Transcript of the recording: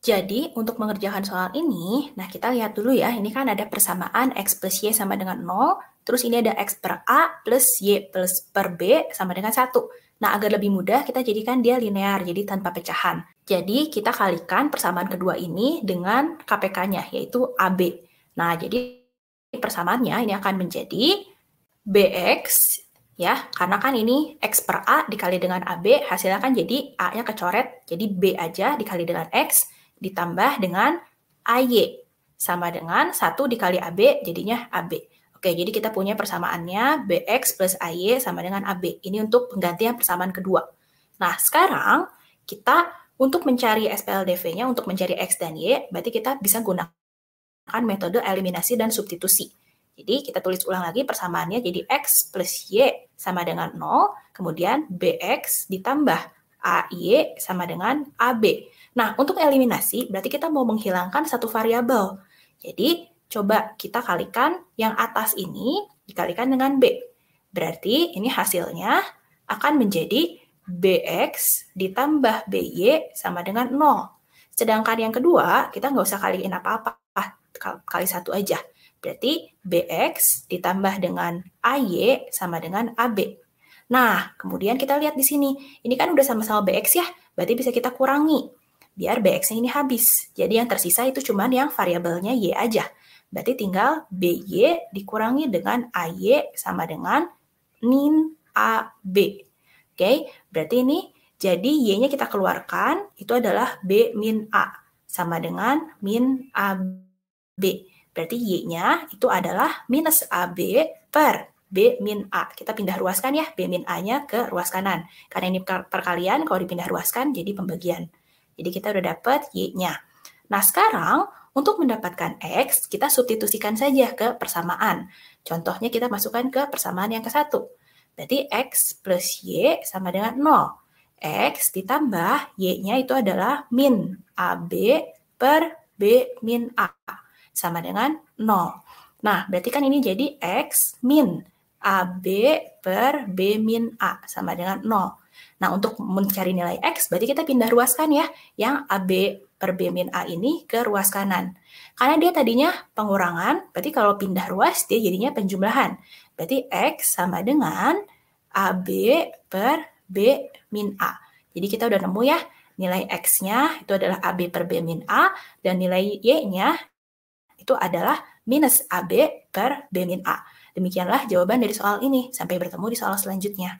Jadi, untuk mengerjakan soal ini, nah kita lihat dulu ya, ini kan ada persamaan X plus Y sama dengan 0, terus ini ada X per A plus Y plus per B sama dengan 1. Nah, agar lebih mudah, kita jadikan dia linear, jadi tanpa pecahan. Jadi, kita kalikan persamaan kedua ini dengan KPK-nya, yaitu AB. Nah, jadi persamaannya ini akan menjadi BX, ya, karena kan ini X per A dikali dengan AB, hasilnya kan jadi A-nya kecoret, jadi B aja dikali dengan X, ditambah dengan AY sama dengan 1 dikali AB jadinya AB. Oke, jadi kita punya persamaannya BX plus AY sama dengan AB. Ini untuk penggantian persamaan kedua. Nah, sekarang kita untuk mencari SPLDV-nya, untuk mencari X dan Y, berarti kita bisa gunakan metode eliminasi dan substitusi. Jadi kita tulis ulang lagi persamaannya jadi X plus Y sama dengan 0, kemudian BX ditambah AY sama dengan AB. Nah, untuk eliminasi berarti kita mau menghilangkan satu variabel. Jadi, coba kita kalikan yang atas ini dikalikan dengan B. Berarti ini hasilnya akan menjadi BX ditambah BY sama dengan 0. Sedangkan yang kedua, kita nggak usah kaliin apa-apa, kali satu aja. Berarti BX ditambah dengan AY sama dengan AB. Nah, kemudian kita lihat di sini. Ini kan udah sama-sama BX ya, berarti bisa kita kurangi. Biar bx ini habis. Jadi yang tersisa itu cuma yang variabelnya Y aja. Berarti tinggal BY dikurangi dengan AY sama dengan min AB. Oke, okay? berarti ini jadi Y-nya kita keluarkan itu adalah B min A sama dengan min AB. Berarti Y-nya itu adalah minus AB per B min A. Kita pindah ruaskan ya, B min A-nya ke ruas kanan. Karena ini perkalian, kalau dipindah ruaskan jadi pembagian. Jadi kita udah dapat Y-nya. Nah, sekarang untuk mendapatkan X, kita substitusikan saja ke persamaan. Contohnya kita masukkan ke persamaan yang ke satu. Berarti X plus Y sama dengan 0. X ditambah Y-nya itu adalah min AB per B min A. Sama dengan 0. Nah, berarti kan ini jadi X min AB per B min A sama dengan 0. Nah, untuk mencari nilai X, berarti kita pindah ruaskan ya, yang AB per B min A ini ke ruas kanan. Karena dia tadinya pengurangan, berarti kalau pindah ruas, dia jadinya penjumlahan. Berarti X sama dengan AB per B min A. Jadi kita udah nemu ya, nilai X-nya itu adalah AB per B min A, dan nilai Y-nya itu adalah minus AB per B min A. Demikianlah jawaban dari soal ini. Sampai bertemu di soal selanjutnya.